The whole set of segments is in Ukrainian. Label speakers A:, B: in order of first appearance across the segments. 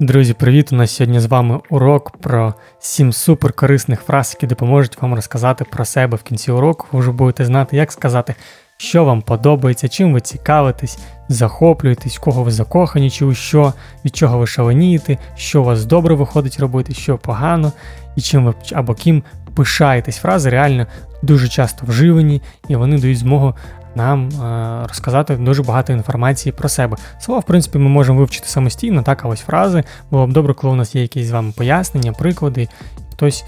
A: Друзі, привіт! У нас сьогодні з вами урок про 7 суперкорисних фраз, які допоможуть вам розказати про себе в кінці уроку. Ви вже будете знати, як сказати, що вам подобається, чим ви цікавитесь, захоплюєтесь, кого ви закохані, чи у що, від чого ви шаленієте, що у вас добре виходить робити, що погано, і чим ви або ким пишаєтесь. Фрази реально дуже часто вживані, і вони дають змогу нам е, розказати дуже багато інформації про себе. Слово, в принципі, ми можемо вивчити самостійно, так, а ось фрази. Було б добре, коли у нас є якісь з вами пояснення, приклади, хтось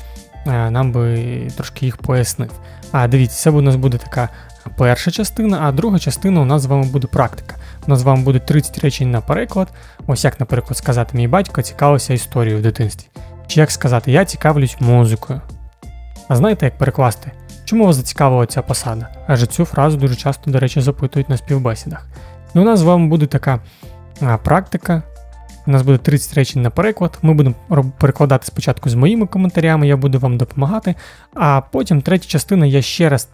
A: е, нам би трошки їх пояснив. А дивіться, це у нас буде така перша частина, а друга частина у нас з вами буде практика. У нас з вами буде 30 речень на переклад. Ось як, наприклад, сказати, мій батько цікавився історією в дитинстві. Чи як сказати, я цікавлюсь музикою. А знаєте, як перекласти? Чому вас зацікавила ця посада? Адже цю фразу дуже часто, до речі, запитують на співбесідах. Ну, у нас з вами буде така практика. У нас буде 30 речень на переклад. Ми будемо перекладати спочатку з моїми коментарями, я буду вам допомагати. А потім третя частина я ще раз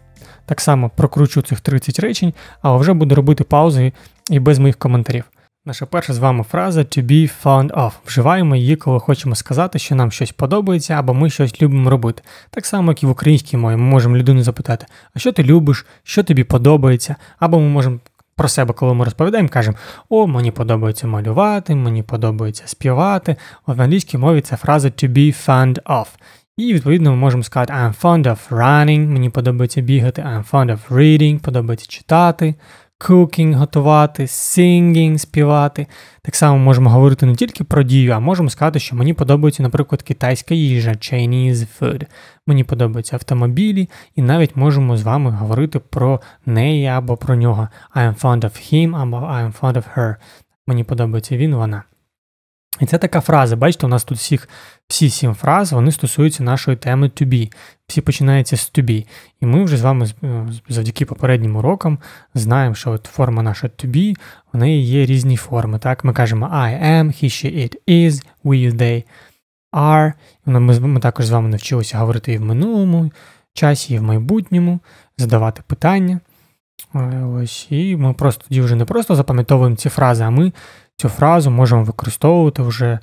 A: так само прокручу цих 30 речень, але вже буду робити паузи і без моїх коментарів. Наша перша з вами фраза to be fond of. Вживаємо її, коли хочемо сказати, що нам щось подобається або ми щось любимо робити. Так само, як і в українській мові, ми можемо людину запитати, а що ти любиш, що тобі подобається, або ми можемо. Про себе, коли ми розповідаємо, кажемо, о, мені подобається малювати, мені подобається співати. В англійській мові це фраза to be fond of. І відповідно ми можемо сказати I'm fond of running, мені подобається бігати, I'm fond of reading, подобається читати cooking, готувати, singing, співати. Так само можемо говорити не тільки про дію, а можемо сказати, що мені подобається, наприклад, китайська їжа, Chinese food. Мені подобаються автомобілі, і навіть можемо з вами говорити про неї або про нього. I am fond of him або I am fond of her. Мені подобається він, вона. І це така фраза. Бачите, у нас тут всіх, всі сім фраз вони стосуються нашої теми to be. Всі починаються з to be. І ми вже з вами е, завдяки попереднім урокам знаємо, що от форма наша to be, в неї є різні форми. Так? Ми кажемо I am, he, she, it is, we, they are. Ми, ми також з вами навчилися говорити і в минулому часі, і в майбутньому, задавати питання. Е, ось, І ми просто тоді вже не просто запам'ятовуємо ці фрази, а ми Цю фразу можемо використовувати вже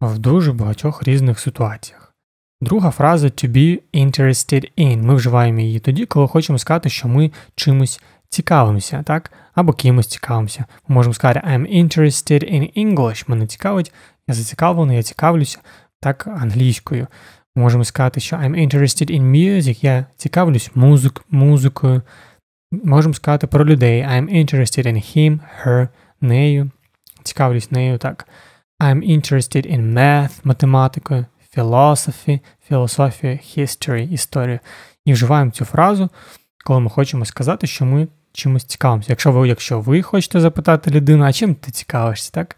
A: в дуже багатьох різних ситуаціях. Друга фраза to be interested in. Ми вживаємо її тоді, коли хочемо сказати, що ми чимось цікавимося, так? Або кимось цікавимося. Ми можемо сказати I'm interested in English. Мене цікавить, я зацікавлений, я цікавлюся так англійською. Ми можемо сказати, що I'm interested in music, я цікавлюсь музик, музикою. Можемо сказати про людей. I'm interested in him, her, нею цікавлюсь нею так. I'm interested in math, математикою, philosophy, філософію, history, історію. І вживаємо цю фразу, коли ми хочемо сказати, що ми чимось цікавимося. Якщо ви якщо ви хочете запитати людину, а чим ти цікавишся, так?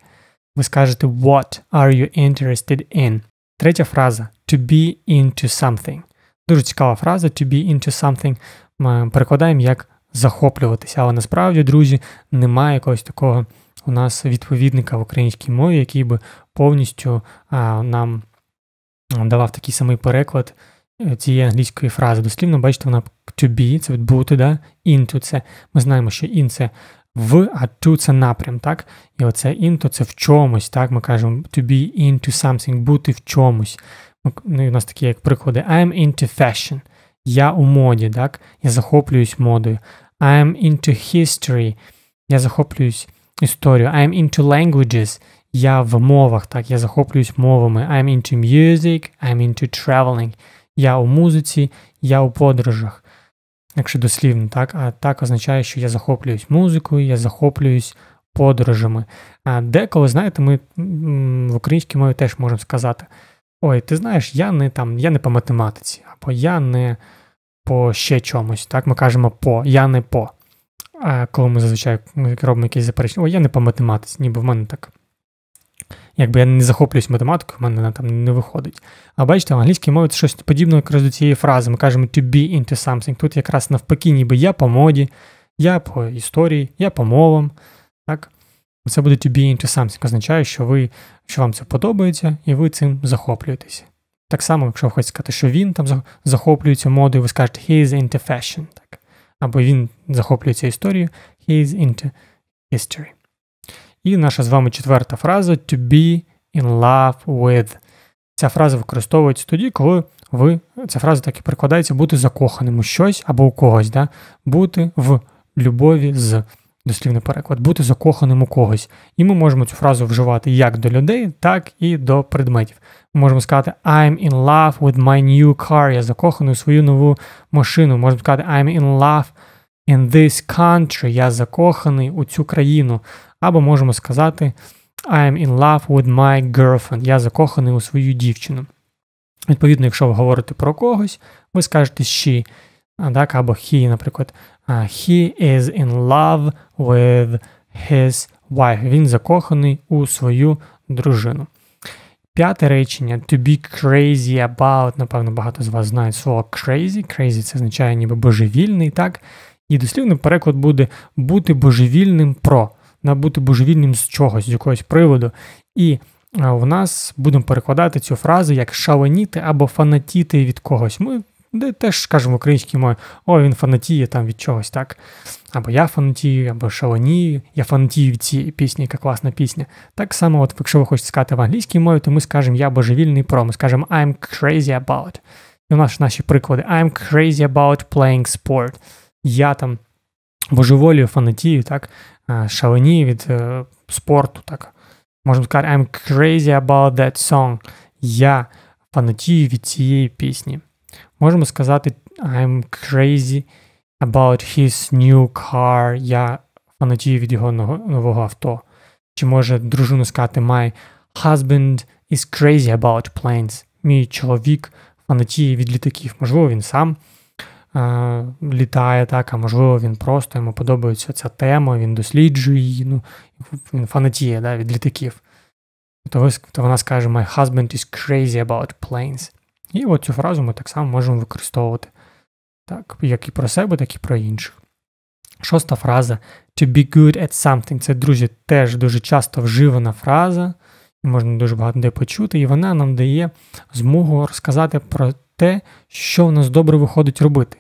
A: Ви скажете What are you interested in? Третя фраза to be into something. Дуже цікава фраза to be into something. Ми перекладаємо як захоплюватися, але насправді, друзі, немає якогось такого у нас відповідника в українській мові, який би повністю а, нам давав такий самий переклад е, цієї англійської фрази. Дослівно, бачите, вона to be, це бути, да? into це. Ми знаємо, що in це в, а to це напрям, так? І оце into це в чомусь, так? Ми кажемо to be into something, бути в чомусь. Ну, і У нас такі як приклади. I'm into fashion. Я у моді, так? Я захоплююсь модою. I'm into history. Я захоплююсь історію. I'm into languages. Я в мовах, так, я захоплююсь мовами. I'm into music, I'm into traveling. Я у музиці, я у подорожах. Якщо дослівно, так, а так означає, що я захоплююсь музикою, я захоплююсь подорожами. А деколи, знаєте, ми в українській мові теж можемо сказати: Ой, ти знаєш, я не там, я не по математиці, або я не по ще чомусь. Так, ми кажемо по, я не по. А коли ми зазвичай робимо якісь заперечення, о, я не по математиці, ніби в мене так. Якби я не захоплююсь математикою, в мене вона там не виходить. А бачите, в англійській мові це щось подібне якраз до цієї фрази. Ми кажемо to be into something. Тут якраз навпаки, ніби я по моді, я по історії, я по мовам. Так? Це буде to be into something. Означає, що ви, що вам це подобається, і ви цим захоплюєтеся. Так само, якщо ви хочете сказати, що він там захоплюється модою, ви скажете he is into fashion. Так або він захоплюється історією, he is into history. І наша з вами четверта фраза to be in love with. Ця фраза використовується тоді, коли ви. Ця фраза так і прикладається бути закоханим у щось або у когось, да? бути в любові з дослівний переклад, бути закоханим у когось. І ми можемо цю фразу вживати як до людей, так і до предметів. Ми можемо сказати I'm in love with my new car. Я закоханий у свою нову машину. Можемо сказати I'm in love in this country. Я закоханий у цю країну. Або можемо сказати I'm in love with my girlfriend. Я закоханий у свою дівчину. Відповідно, якщо ви говорите про когось, ви скажете she, так, або he, наприклад he is in love with his wife. Він закоханий у свою дружину. П'яте речення to be crazy about. Напевно, багато з вас знають слово crazy. Crazy це означає ніби божевільний, так? І дослівний переклад буде бути божевільним про, бути божевільним з чогось, з якогось приводу. І в нас будемо перекладати цю фразу як шаленіти або фанатіти від когось. Ми де теж скажемо українській мовою, о, він фанатіє там від чогось, так? Або я фанатію, або шаленію, я фанатію від цієї пісні, яка класна пісня. Так само, от, якщо ви хочете сказати в англійській мові, то ми скажемо я божевільний про, ми скажемо I'm crazy about. І у нас наші приклади I'm crazy about playing sport. Я там божеволію, фанатію, так, е, шаленію від е, спорту, так. Можемо сказати, I'm crazy about that song. Я фанатію від цієї пісні. Можемо сказати I'm crazy about his new car. Я фанатію від його нового авто. Чи може дружину сказати My husband is crazy about planes. Мій чоловік фанатіє від літаків. Можливо, він сам е, літає, так, а можливо, він просто йому подобається ця тема, він досліджує її, ну, він фанатіє да, від літаків. То, то вона скаже My husband is crazy about planes. І от цю фразу ми так само можемо використовувати, так, як і про себе, так і про інших. Шоста фраза to be good at something. Це, друзі, теж дуже часто вживана фраза, можна дуже багато де почути, і вона нам дає змогу розказати про те, що в нас добре виходить робити.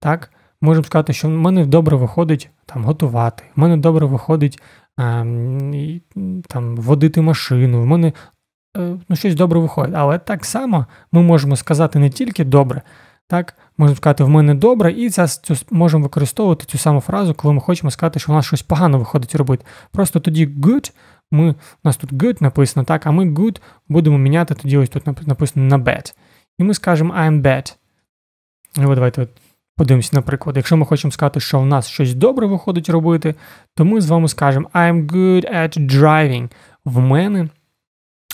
A: Так, Можемо сказати, що в мене добре виходить там, готувати, в мене добре виходить ем, там, водити машину, в мене Е, ну, щось добре виходить. Але так само ми можемо сказати не тільки добре, так можемо сказати в мене добре, і ця, цю, можемо використовувати цю саму фразу, коли ми хочемо сказати, що в нас щось погано виходить робити. Просто тоді good. Ми, у нас тут good написано, так, а ми good будемо міняти тоді ось тут написано на bad. І ми скажемо I'm bad. Ну, давайте от подивимося, наприклад. Якщо ми хочемо сказати, що в нас щось добре виходить робити, то ми з вами скажемо I'm good at driving. В мене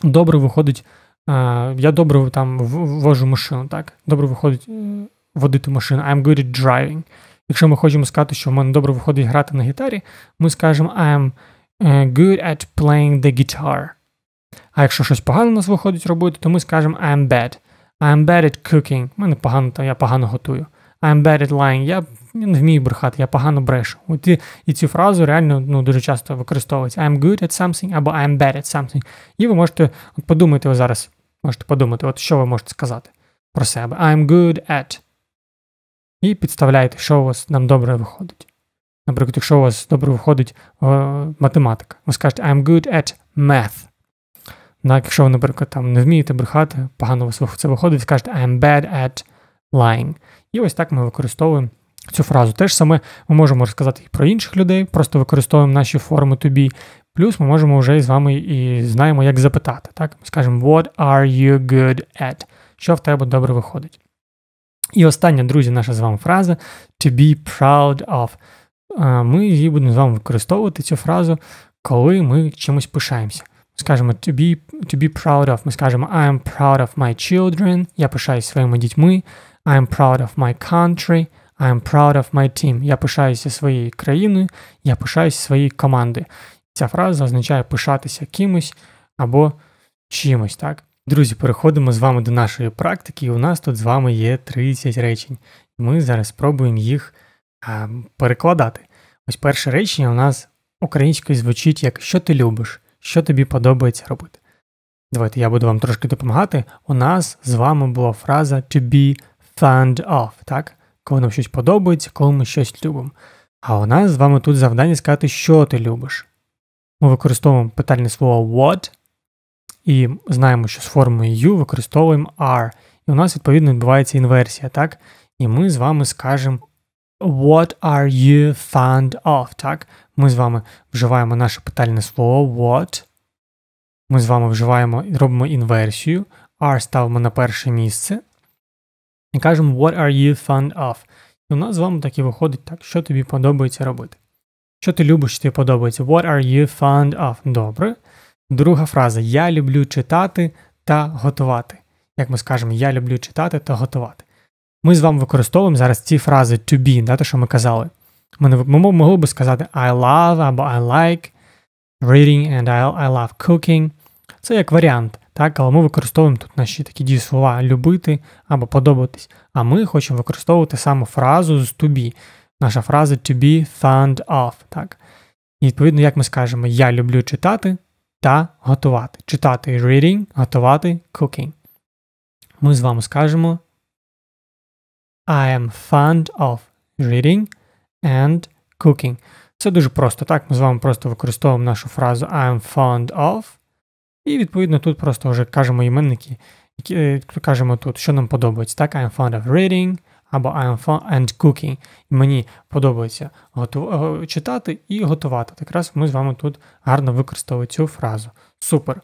A: добре виходить. Е, я добре там вожу машину, так? Добре виходить водити машину. I'm good at driving. Якщо ми хочемо сказати, що в мене добре виходить грати на гітарі, ми скажемо I'm е, good at playing the guitar. А якщо щось погано у нас виходить робити, то ми скажемо I'm bad. I'm bad at cooking. У мене погано там, я погано готую. I'm bad at lying. Я я не вмію брехати, я погано брешу. От і, і цю фразу реально ну, дуже часто використовується I'm good at something або I'm bad at something. І ви можете подумати зараз, можете подумати, от що ви можете сказати про себе. I'm good at. І підставляєте, що у вас нам добре виходить. Наприклад, якщо у вас добре виходить е, математика, ви скажете I'm good at math. Так, ну, якщо ви, наприклад, там не вмієте брехати, погано у вас це виходить, скажете I'm bad at lying. І ось так ми використовуємо цю фразу. Те ж саме ми можемо розказати і про інших людей, просто використовуємо наші форми тобі. Плюс ми можемо вже з вами і знаємо, як запитати. Так? Ми скажемо What are you good at? Що в тебе добре виходить? І остання, друзі, наша з вами фраза to be proud of. Ми її будемо з вами використовувати цю фразу, коли ми чимось пишаємося. Ми скажемо to be to be proud of. Ми скажемо I am proud of my children, я пишаюсь своїми дітьми, I am proud of my country. I'm proud of my team. Я пишаюся своєю країною, я пишаюся своєю командою. Ця фраза означає пишатися кимось або чимось. так? Друзі, переходимо з вами до нашої практики, і у нас тут з вами є 30 речень. Ми зараз спробуємо їх а, перекладати. Ось перше речення у нас українською звучить як що ти любиш, що тобі подобається робити. Давайте я буду вам трошки допомагати. У нас з вами була фраза to be fond of, так? коли нам щось подобається, коли ми щось любимо. А у нас з вами тут завдання сказати, що ти любиш. Ми використовуємо питальне слово what, і знаємо, що з формою you використовуємо are. І у нас, відповідно, відбувається інверсія, так? І ми з вами скажемо What are you fond of? так? Ми з вами вживаємо наше питальне слово what. Ми з вами вживаємо і робимо інверсію. R ставимо на перше місце і кажемо What are you fond of? І у нас з вами так і виходить так, що тобі подобається робити. Що ти любиш, що тобі подобається? What are you fond of? Добре. Друга фраза: Я люблю читати та готувати. Як ми скажемо, я люблю читати та готувати. Ми з вами використовуємо зараз ці фрази to be, да, те, що ми казали. Ми, ми могли би сказати I love або I like reading and I, I love cooking. Це як варіант. Так, але ми використовуємо тут наші такі дві слова любити або подобатись. А ми хочемо використовувати саму фразу з to be. Наша фраза to be fond of. Так. І відповідно, як ми скажемо, я люблю читати та готувати. Читати reading, готувати cooking. Ми з вами скажемо I am fond of reading and cooking. Це дуже просто. Так, ми з вами просто використовуємо нашу фразу I am fond of. І відповідно тут просто вже кажемо іменники, які е, кажемо тут, що нам подобається. Так, I'm fond of reading або I'm fond and cooking. І мені подобається готу... Е, читати і готувати. Так ми з вами тут гарно використали цю фразу. Супер.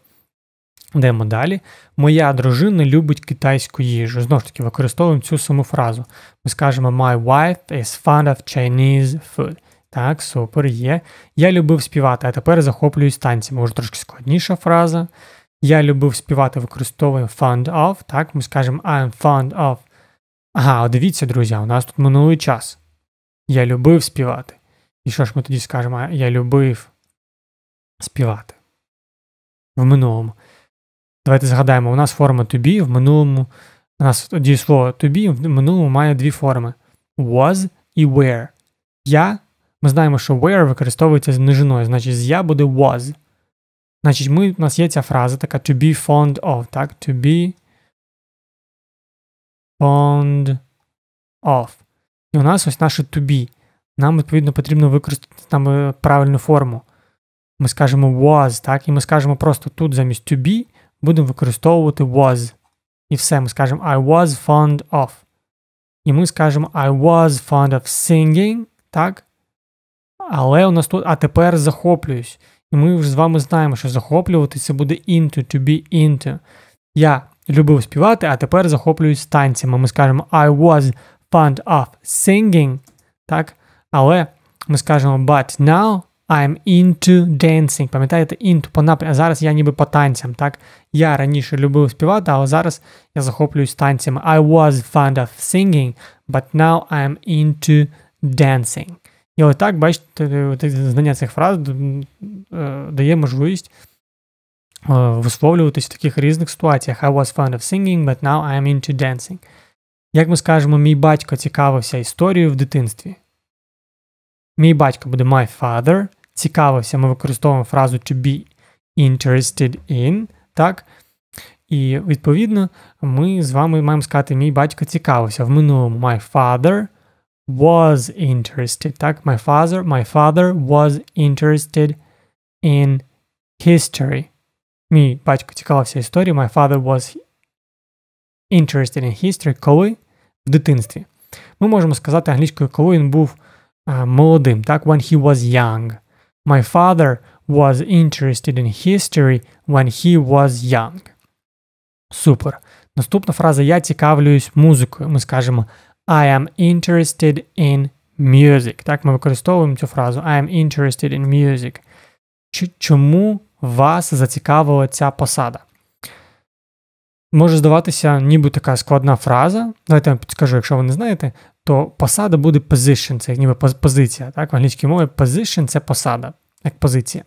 A: Йдемо далі. Моя дружина любить китайську їжу. Знову ж таки, використовуємо цю саму фразу. Ми скажемо My wife is fond of Chinese food. Так, супер, є. Я любив співати, а тепер захоплююсь танцями. Може трошки складніша фраза. Я любив співати, використовую fond of. Так, ми скажемо I'm fond of. Ага, дивіться, друзі, у нас тут минулий час. Я любив співати. І що ж ми тоді скажемо? Я любив співати. В минулому. Давайте згадаємо, у нас форма to be в минулому. У нас тоді слово to be в минулому має дві форми: was і where. Я ми знаємо, що where використовується з значить з я буде was. Значить, ми, у нас є ця фраза така to be fond of, так? To be fond of. І у нас ось наше to be. Нам, відповідно, потрібно використати там е, правильну форму. Ми скажемо was, так? І ми скажемо просто тут замість to be будемо використовувати was. І все, ми скажемо I was fond of. І ми скажемо I was fond of singing, так? Але у нас тут, а тепер захоплююсь. І ми вже з вами знаємо, що захоплюватися. це буде into, to be into. Я любив співати, а тепер захоплююсь танцями. Ми скажемо I was fond of singing. так? Але ми скажемо but now I'm into dancing. Пам'ятаєте, into по напрямку. А зараз я ніби по танцям. так? Я раніше любив співати, але зараз я захоплююсь танцями. I was fond of singing, but now I'm into dancing. І отак, бачите, знання цих фраз е, дає можливість е, висловлюватись в таких різних ситуаціях. I was fond of singing, but now I am into dancing. Як ми скажемо, мій батько цікавився історією в дитинстві. Мій батько буде my father. Цікавився, ми використовуємо фразу to be interested in. так? І відповідно ми з вами маємо сказати, мій батько цікавився в минулому my father was interested. Так, my father, my father was interested in history. Мій батько цікавився історією. My father was interested in history. Коли? В дитинстві. Ми можемо сказати англійською, коли він був а, молодим. Так, when he was young. My father was interested in history when he was young. Супер. Наступна фраза Я цікавлююсь музикою. Ми скажемо I am interested in music. Так, ми використовуємо цю фразу I am interested in music. Чому вас зацікавила ця посада? Може здаватися, ніби така складна фраза. Давайте я вам підскажу, якщо ви не знаєте, то посада буде position, це ніби позиція. Так, в англійській мові position це посада, як позиція.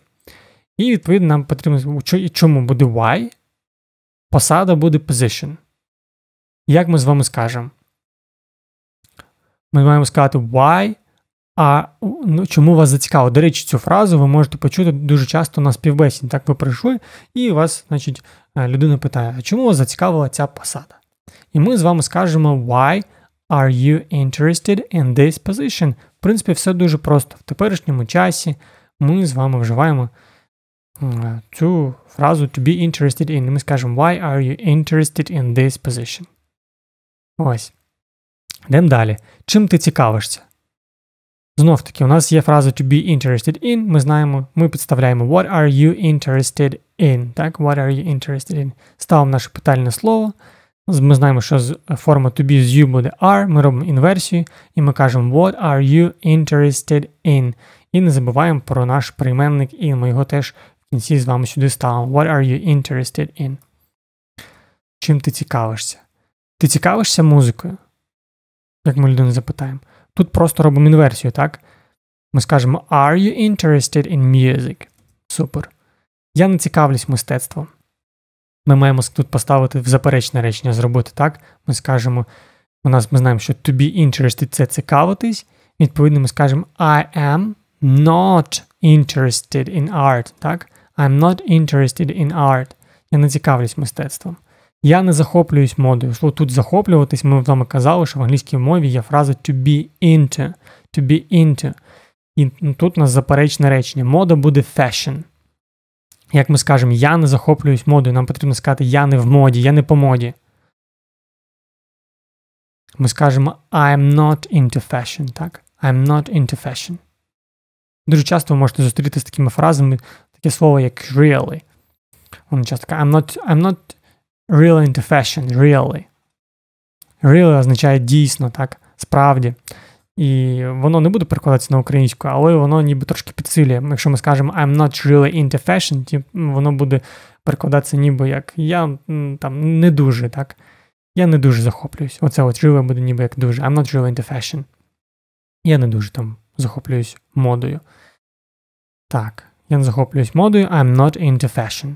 A: І відповідно нам потрібно чому буде why? Посада буде position. Як ми з вами скажемо? ми маємо сказати why, а ну, чому вас зацікавило. До речі, цю фразу ви можете почути дуже часто на співбесіді. Так ви прийшли, і вас, значить, е, людина питає, а чому вас зацікавила ця посада? І ми з вами скажемо why are you interested in this position? В принципі, все дуже просто. В теперішньому часі ми з вами вживаємо е, цю фразу to be interested in. Ми скажемо why are you interested in this position? Ось. Йдемо далі. Чим ти цікавишся? Знов таки, у нас є фраза to be interested in. Ми знаємо, ми підставляємо what are you interested in. Так, what are you interested in? Ставимо наше питальне слово. Ми знаємо, що з е, форма to be з you буде are. Ми робимо інверсію і ми кажемо What are you interested in? І не забуваємо про наш прийменник in. Ми його теж в кінці з вами сюди ставимо. What are you interested in? Чим ти цікавишся? Ти цікавишся музикою? як ми людину запитаємо. Тут просто робимо інверсію, так? Ми скажемо Are you interested in music? Супер. Я не цікавлюсь мистецтвом. Ми маємо тут поставити в заперечне речення зробити, так? Ми скажемо, у нас ми знаємо, що to be interested це цікавитись. Відповідно, ми скажемо I am not interested in art. так? I'm not interested in art. Я не цікавлюсь мистецтвом. Я не захоплююсь модою. Слово тут захоплюватись, ми вами казали, що в англійській мові є фраза to be into. to be into. І ну, тут у нас заперечне речення. Мода буде fashion. Як ми скажемо, я не захоплююсь модою, нам потрібно сказати я не в моді, я не по моді. Ми скажемо I'm not into fashion. так? I'm not into fashion. Дуже часто ви можете зустрітися з такими фразами, таке слово, як really. Воно часто каже, I'm not, I'm not Real into fashion, really. Really означає дійсно, так, справді. І воно не буде перекладатися на українську, але воно ніби трошки підсилює. Якщо ми скажемо I'm not really into fashion, ті, воно буде перекладатися ніби як я там не дуже, так? Я не дуже захоплююсь. Оце от really буде ніби як дуже. I'm not really into fashion. Я не дуже там захоплююсь модою. Так, я не захоплююсь модою, I'm not into fashion.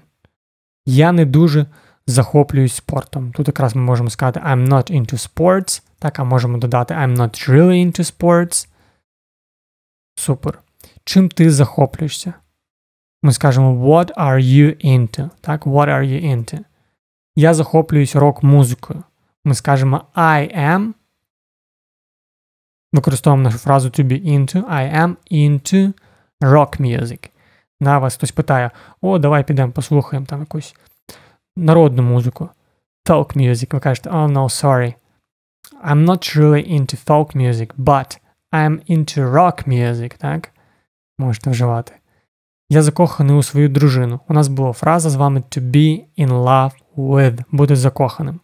A: Я не дуже захоплююсь спортом. Тут якраз ми можемо сказати I'm not into sports. Так, а можемо додати I'm not really into sports. Супер. Чим ти захоплюєшся? Ми скажемо What are you into? Так, what are you into? Я захоплююсь рок-музикою. Ми скажемо I am. Використовуємо нашу фразу to be into. I am into rock music. На вас хтось питає: О, давай підемо, послухаємо там якусь народну музику. Folk music. Ви кажете, oh no, sorry. I'm not really into folk music, but I'm into rock music, так? Можете вживати. Я закоханий у свою дружину. У нас була фраза з вами to be in love with. Бути закоханим.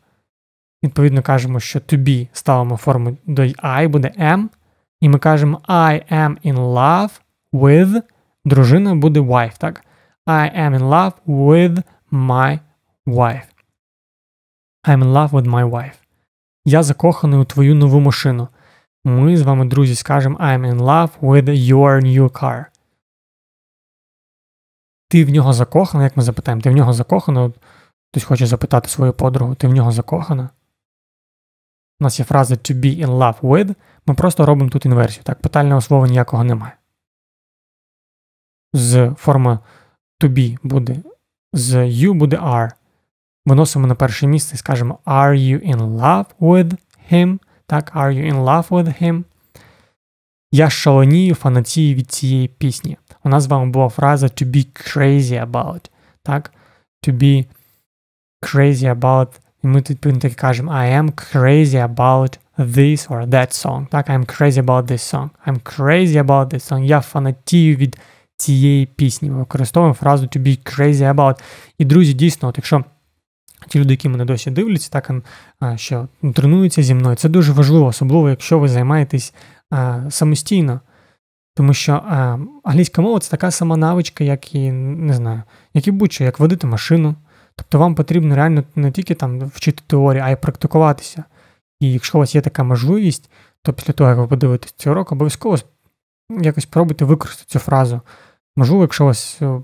A: Відповідно, кажемо, що to be ставимо форму до I, буде am. І ми кажемо I am in love with. Дружина буде wife, так? I am in love with my wife. I'm in love with my wife. Я закоханий у твою нову машину. Ми з вами, друзі, скажемо I'm in love with your new car. Ти в нього закохана, як ми запитаємо, ти в нього закохана? Хтось хоче запитати свою подругу, ти в нього закохана? У нас є фраза to be in love with. Ми просто робимо тут інверсію. Так, питального слова ніякого немає. З форма to be буде. З you буде are виносимо на перше місце і скажемо Are you in love with him? Так, Are you in love with him? Я шалонію фанатію від цієї пісні. У нас з вами була фраза to be crazy about. Так? To be crazy about. І ми тут так кажемо I am crazy about this or that song. Так, I'm crazy about this song. I'm crazy about this song. Я фанатію від цієї пісні. Ми використовуємо фразу to be crazy about. І друзі, дійсно, от якщо ті люди, які мене досі дивляться, так ем, що ну, тренуються зі мною. Це дуже важливо, особливо, якщо ви займаєтесь самостійно. Тому що а, англійська мова це така сама навичка, як і не знаю, як і будь-що, як водити машину. Тобто вам потрібно реально не тільки там вчити теорію, а й практикуватися. І якщо у вас є така можливість, то після того, як ви подивитесь цей урок, обов'язково якось пробуйте використати цю фразу. Можливо, якщо у вас е,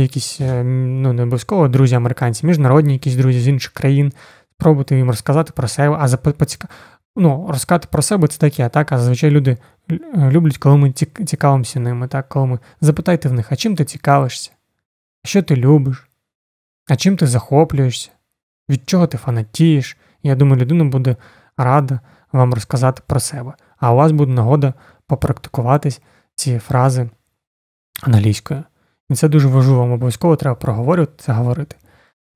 A: якісь е, ну не обов'язково друзі американці, міжнародні якісь друзі з інших країн, спробувати їм розказати про себе, а за ну, розказати про себе це таке, так? А зазвичай люди е, люблять, коли ми цікавимося ними, так? Коли ми запитайте в них, а чим ти цікавишся? Що ти любиш? А чим ти захоплюєшся? Від чого ти фанатієш? Я думаю, людина буде рада вам розказати про себе. А у вас буде нагода попрактикуватись ці фрази англійською. І ну, це дуже важливо, ми обов'язково треба проговорювати це говорити.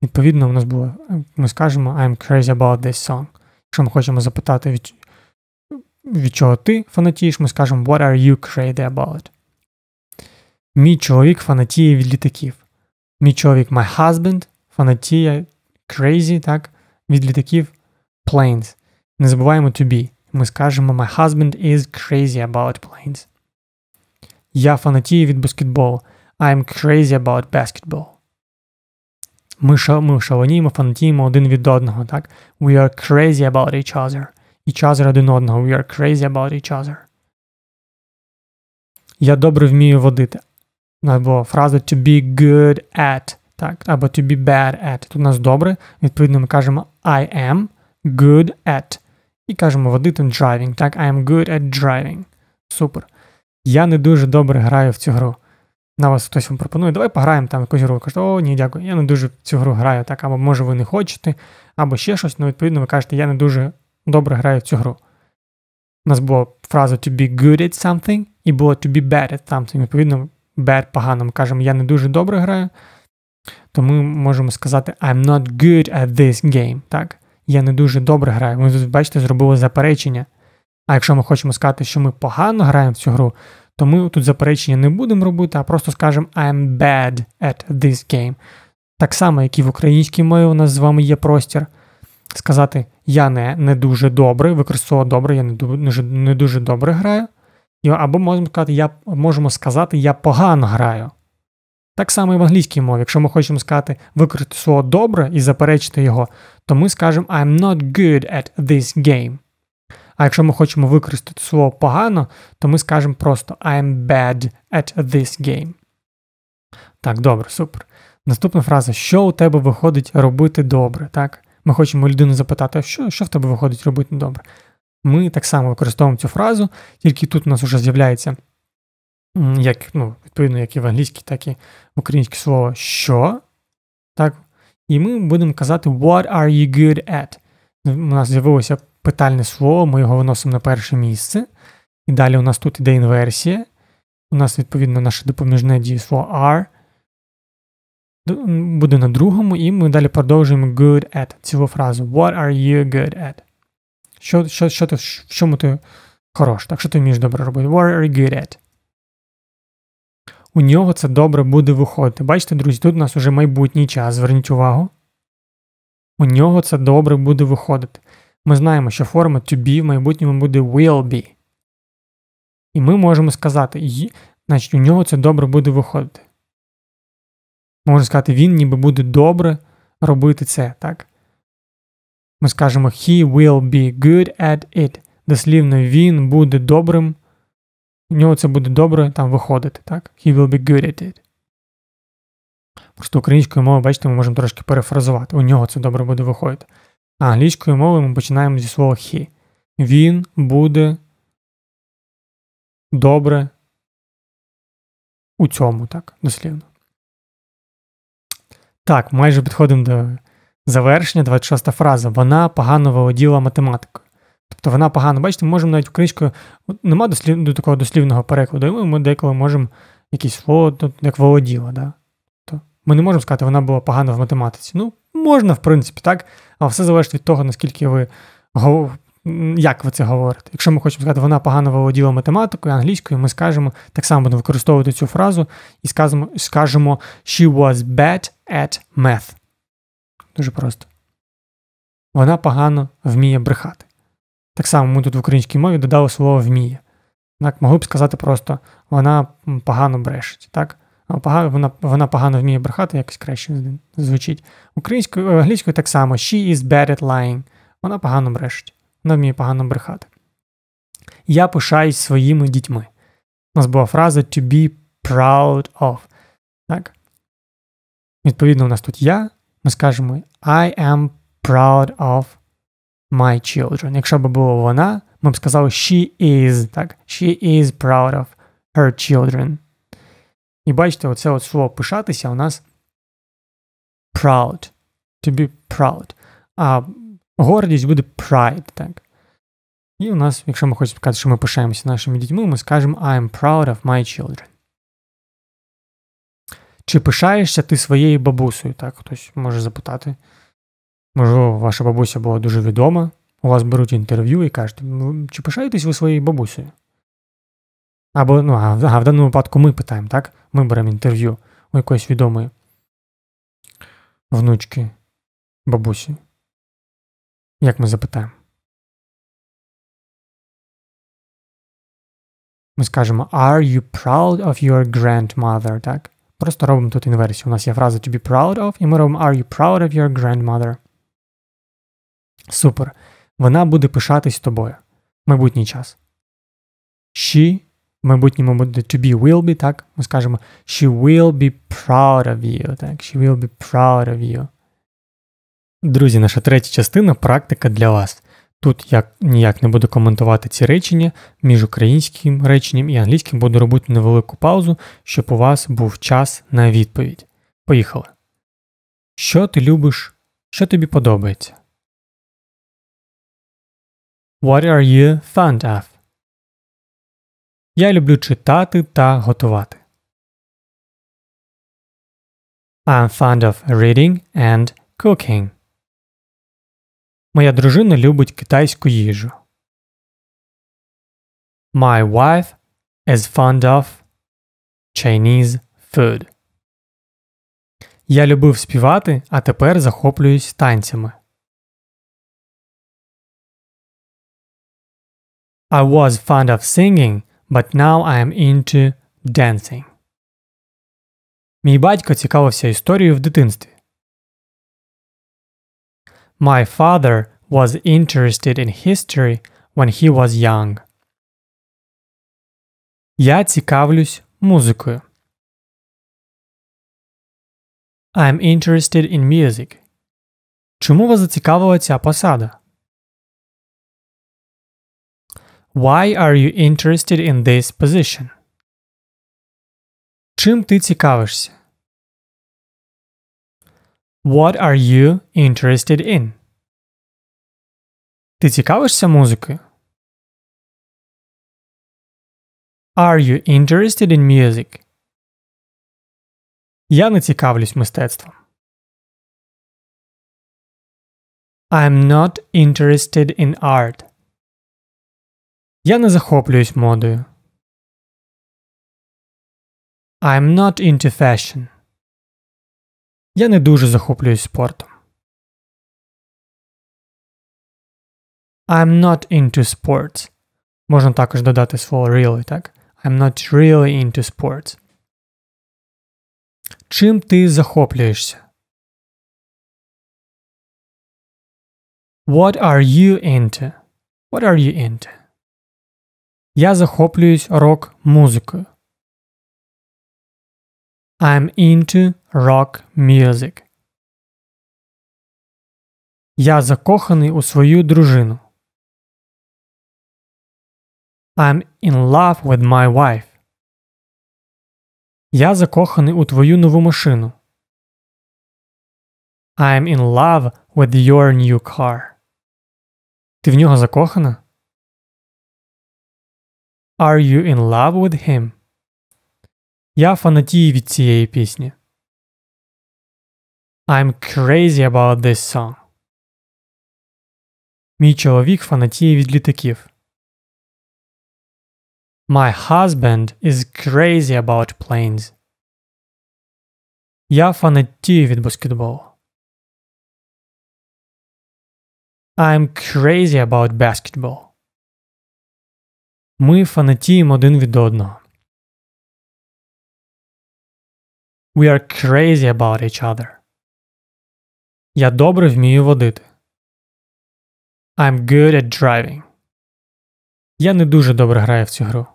A: Відповідно, у нас було, ми скажемо I'm crazy about this song. Якщо ми хочемо запитати, від від чого ти фанатієш, ми скажемо What are you crazy about? Мій чоловік фанатіє від літаків. Мій чоловік, my husband, фанатіє crazy, так, від літаків planes. Не забуваємо to be. Ми скажемо My husband is crazy about planes. Я фанатію від баскетболу. I'm crazy about basketball. Ми ми шаленіємо, фанатіємо один від одного. так? We are crazy about each other. Each other один одного. We are crazy about each other. Я добре вмію водити. Або фраза to be good at. так? Або to be bad at. Тут у нас добре. Відповідно, ми кажемо I am good at. І кажемо водити driving. так? I am good at driving. Супер. Я не дуже добре граю в цю гру на вас хтось вам пропонує, давай пограємо там якусь гру. Кажете, о, ні, дякую, я не дуже цю гру граю, так, або може ви не хочете, або ще щось, ну відповідно, ви кажете, я не дуже добре граю в цю гру. У нас була фраза to be good at something і було to be bad at something. Відповідно, bad погано. Ми кажемо, я не дуже добре граю, то ми можемо сказати I'm not good at this game. так? Я не дуже добре граю. Ми бачите, зробили заперечення. А якщо ми хочемо сказати, що ми погано граємо в цю гру, то ми тут заперечення не будемо робити, а просто скажемо I'm bad at this game. Так само, як і в українській мові у нас з вами є простір. Сказати я не не дуже добре, використовував добре, я не, не, не дуже добре граю. І, Або можемо сказати, я, можемо сказати, я погано граю. Так само і в англійській мові. Якщо ми хочемо сказати використовував добре і заперечити його, то ми скажемо I'm not good at this game. А якщо ми хочемо використати слово погано, то ми скажемо просто I'm bad at this game. Так, добре, супер. Наступна фраза: що у тебе виходить робити добре? Так? Ми хочемо людину запитати, що, що в тебе виходить робити добре. Ми так само використовуємо цю фразу, тільки тут у нас вже з'являється, як, ну, відповідно, як і в англійській, так і в українській слово що. Так? І ми будемо казати, what are you good at? У нас з'явилося питальне слово, ми його виносимо на перше місце. І далі у нас тут іде інверсія. У нас, відповідно, наше допоміжне дієслово are буде на другому, і ми далі продовжуємо good at цілу фразу. What are you good at? Що, що, що ти, В чому ти хорош? Так що ти вмієш добре робити? What are you good at? У нього це добре буде виходити. Бачите, друзі, тут у нас уже майбутній час, зверніть увагу. У нього це добре буде виходити. Ми знаємо, що форма to be в майбутньому буде will be. І ми можемо сказати, значить, у нього це добре буде виходити. Можемо сказати, він ніби буде добре робити це, так? Ми скажемо he will be good at it. Дослівно, він буде добрим. У нього це буде добре там виходити, так? He will be good at it. Просто українською мовою, бачите, ми можемо трошки перефразувати. У нього це
B: добре буде виходити. А англійською мовою ми починаємо зі слова he. Він буде добре у цьому, так, дослівно. Так, майже підходимо до
A: завершення. 26 фраза. Вона погано володіла математикою. Тобто вона погано, бачите, ми можемо навіть українською, нема дослів, до такого дослівного перекладу, і ми деколи можемо якесь слово як володіла. Да? Тобто Ми не можемо сказати, вона була погана в математиці. Ну, можна, в принципі, так? Але все залежить від того, наскільки ви як ви це говорите. Якщо ми хочемо сказати, вона погано володіла математикою, англійською, ми скажемо, так само будемо використовувати цю фразу і скажемо, скажемо she was bad at math. Дуже просто. Вона погано вміє брехати. Так само ми тут в українській мові додали слово вміє. Так, Могли б сказати просто вона погано брешить. так? погано, вона вона погано вміє брехати, якось краще звучить. Українською е, англійською так само. She is bad at lying. Вона погано брешить. Вона вміє погано брехати. Я пишаюсь своїми дітьми. У нас була фраза to be proud of. Так? Відповідно, у нас тут я. Ми скажемо I am proud of my children. Якщо б було вона, ми б сказали she is. так? She is proud of her children. І бачите, оце от слово пишатися у нас proud. To be proud. А гордість буде pride, так? І у нас, якщо ми хочемо сказати, що ми пишаємося нашими дітьми, ми скажемо I am proud of my children. Чи пишаєшся ти своєю бабусею? Так, хтось може запитати. Можливо, ваша бабуся була дуже відома. У вас беруть інтерв'ю і кажуть, «Ну, чи пишаєтесь ви своєю бабусею? Або ну, а в даному випадку ми питаємо, так? Ми беремо
B: інтерв'ю у якоїсь відомої внучки, бабусі. Як ми запитаємо? Ми скажемо Are you proud of your grandmother?
A: так? Просто робимо тут інверсію. У нас є фраза to be proud of, і ми робимо Are you proud of your grandmother? Супер. Вона буде пишатись тобою. Майбутній час. She майбутньому буде to be will be, так? Ми скажемо She will be proud of you. так? She will be proud of you. Друзі, наша третя частина практика для вас. Тут я ніяк не буду коментувати ці речення між українським реченням і англійським буду робити невелику паузу, щоб у вас був
B: час на відповідь. Поїхали. Що ти любиш? Що тобі подобається? What are you fond of? Я люблю читати та готувати. I'm fond of reading and cooking. Моя дружина любить китайську їжу. My wife is fond of Chinese food. Я любив співати, а тепер захоплююсь танцями. I was fond of singing. but now I am into dancing.
A: Мій батько цікавився історією в дитинстві. My father was interested in history when he was young.
B: Я цікавлюсь музикою. I'm interested in music. Чому вас зацікавила ця посада? Why are you interested in this position? Чим ти цікавишся? What are you interested in? Ти цікавишся музикою? Are you interested in music? Я не цікавлюсь мистецтвом. I'm not interested in art. Я не захоплююсь модою. I'm not into fashion. Я не дуже захоплююсь спортом. I'm not into sports. Можна також додати слово really, так? I'm not really into sports. Чим ти захоплюєшся? What are you into? What are you into? Я захоплююсь рок-музикою. I'm into rock music. Я закоханий у свою дружину. I'm in love with my wife. Я закоханий у твою нову машину. I'm in love with your new car. Ти в нього закохана? Are you in love with him? Я фанатію від цієї пісні. I'm crazy about this song. Мій чоловік фанатіє від літаків. My husband is crazy about planes. Я фанатію від баскетболу. I'm crazy about basketball. Ми фанатіємо один від одного. We are crazy about each other. Я добре вмію водити. I'm good at driving. Я не дуже добре граю в цю гру.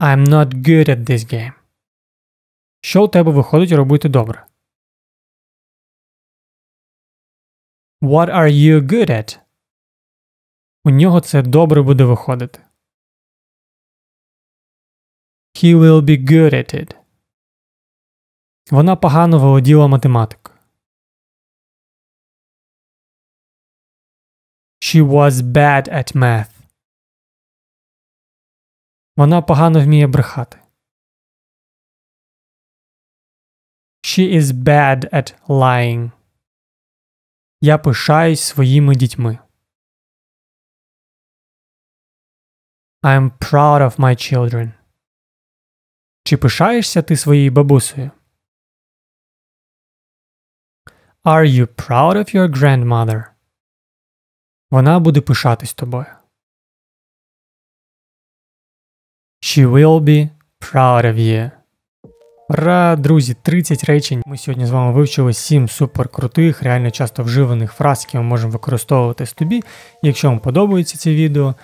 B: I'm not good at this game. Що у тебе виходить робити добре? What are you good at? У нього це добре буде виходити. He will be good at it. Вона погано володіла математикою. She was bad at math. Вона погано вміє брехати. She is bad at lying. Я пишаюсь своїми дітьми. I'm proud of my children. Чи пишаєшся ти своєю бабусею? Are you proud of your grandmother? Вона буде пишатись тобою. She will
A: be proud of you. Ура, друзі, 30 речень. Ми сьогодні з вами вивчили 7 суперкрутих, реально часто вживаних фраз, які ми можемо використовувати з тобі. Якщо вам подобається це відео.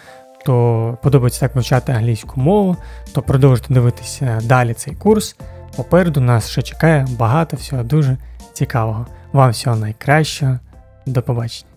A: Хто подобається так вивчати англійську мову, то продовжуйте дивитися далі цей курс. Попереду нас ще чекає багато всього дуже цікавого. Вам всього найкращого. До побачення!